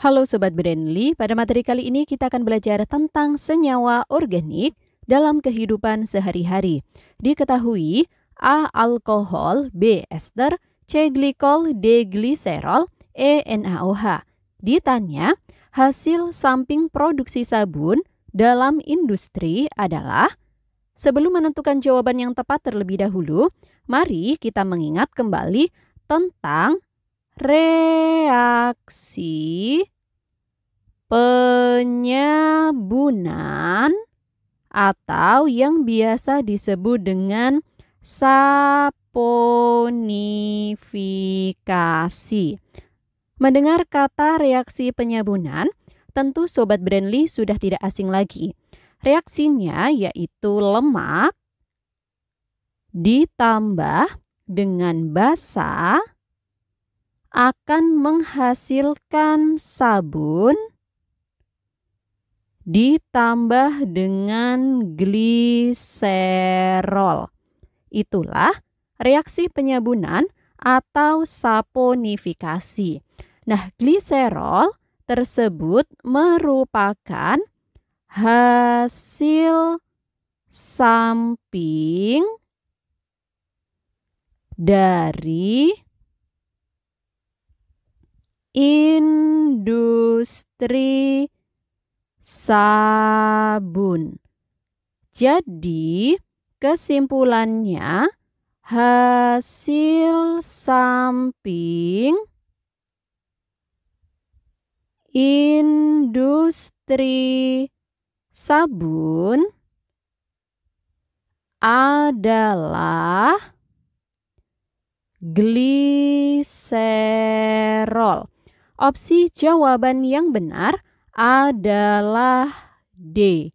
Halo Sobat Brandly, pada materi kali ini kita akan belajar tentang senyawa organik dalam kehidupan sehari-hari. Diketahui A. Alkohol, B. Ester, C. Glikol, D. Gliserol, E. NaOH. Ditanya, hasil samping produksi sabun dalam industri adalah Sebelum menentukan jawaban yang tepat terlebih dahulu, mari kita mengingat kembali tentang reaksi penyabunan atau yang biasa disebut dengan saponifikasi. Mendengar kata reaksi penyabunan, tentu sobat Brandly sudah tidak asing lagi. Reaksinya yaitu lemak ditambah dengan basa akan menghasilkan sabun ditambah dengan gliserol. Itulah reaksi penyabunan atau saponifikasi. Nah, gliserol tersebut merupakan hasil samping dari industri sabun. Jadi, kesimpulannya hasil samping industri sabun adalah gliserol. Opsi jawaban yang benar adalah D.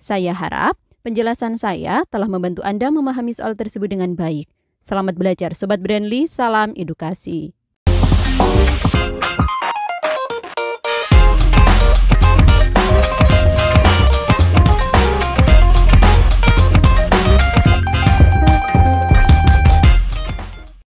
Saya harap penjelasan saya telah membantu Anda memahami soal tersebut dengan baik. Selamat belajar, Sobat Brandly. Salam edukasi.